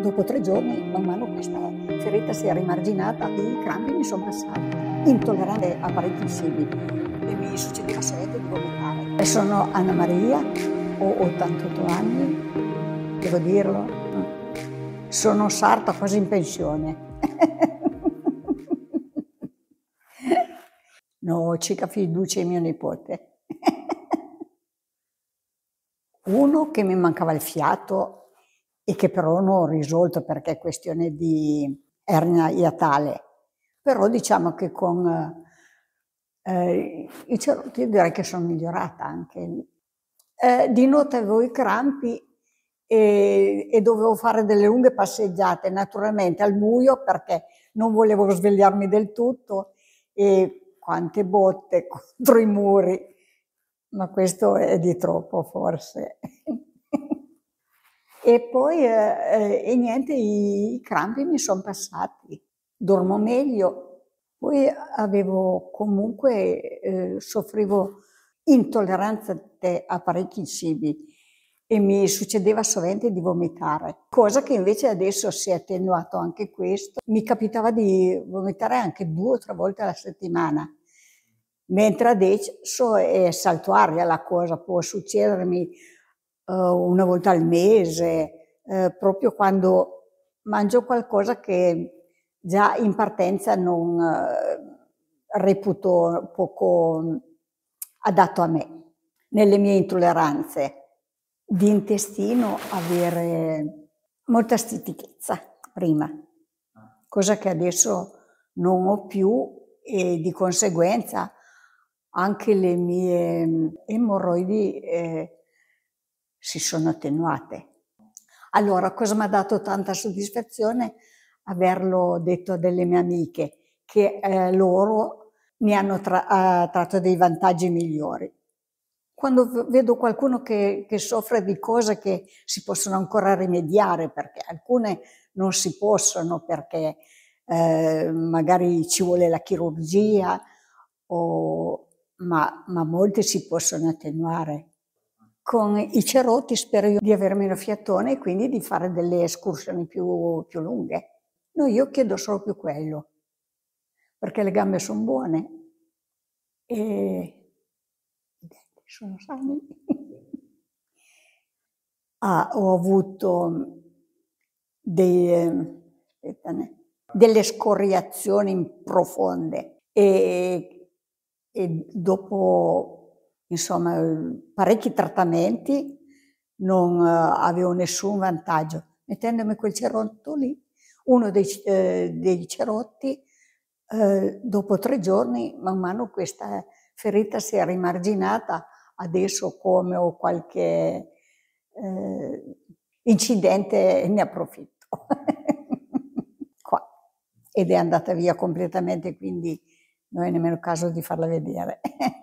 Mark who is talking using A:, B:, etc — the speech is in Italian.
A: Dopo tre giorni, man mano questa ferita si era rimarginata e i crampi mi sono passati. Intollerante a parecchi simili. e mi succedeva sempre di vomitare. Sono Anna Maria, ho 88 anni, devo dirlo, sono sarta quasi in pensione. no, cica fiducia in mio nipote. Uno che mi mancava il fiato e che però non ho risolto perché è questione di ernia iatale. Però diciamo che con eh, eh i cerotti direi che sono migliorata anche. Eh, di notte avevo i crampi e, e, dovevo fare delle lunghe passeggiate, naturalmente al buio perché non volevo svegliarmi del tutto e quante botte contro i muri, ma questo è di troppo forse. E poi, eh, eh, e niente, i, i crampi mi sono passati, dormo meglio. Poi avevo comunque, eh, soffrivo intolleranza a parecchi cibi e mi succedeva sovente di vomitare, cosa che invece adesso si è attenuato anche questo. Mi capitava di vomitare anche due o tre volte alla settimana, mentre adesso è saltuaria la cosa, può succedermi eh, una volta al mese, eh, proprio quando mangio qualcosa che già in partenza non eh, reputo poco adatto a me, nelle mie intolleranze. Di intestino avere molta stitichezza prima, cosa che adesso non ho più e di conseguenza anche le mie emorroidi eh, si sono attenuate. Allora, cosa mi ha dato tanta soddisfazione? Averlo detto a delle mie amiche, che eh, loro mi hanno tra, eh, tratto dei vantaggi migliori. Quando vedo qualcuno che, che soffre di cose che si possono ancora rimediare, perché alcune non si possono, perché eh, magari ci vuole la chirurgia, o, ma, ma molte si possono attenuare con i cerotti spero io di aver meno fiatone e quindi di fare delle escursioni più, più lunghe. No, io chiedo solo più quello, perché le gambe sono buone e i denti sono sani. ah, ho avuto mm, dei, ehm, delle scoriazioni profonde e, e dopo insomma eh, parecchi trattamenti, non eh, avevo nessun vantaggio. Mettendomi quel cerotto lì, uno dei, eh, dei cerotti, eh, dopo tre giorni man mano questa ferita si è rimarginata, adesso come ho qualche eh, incidente ne approfitto. Qua. Ed è andata via completamente, quindi non è nemmeno il caso di farla vedere.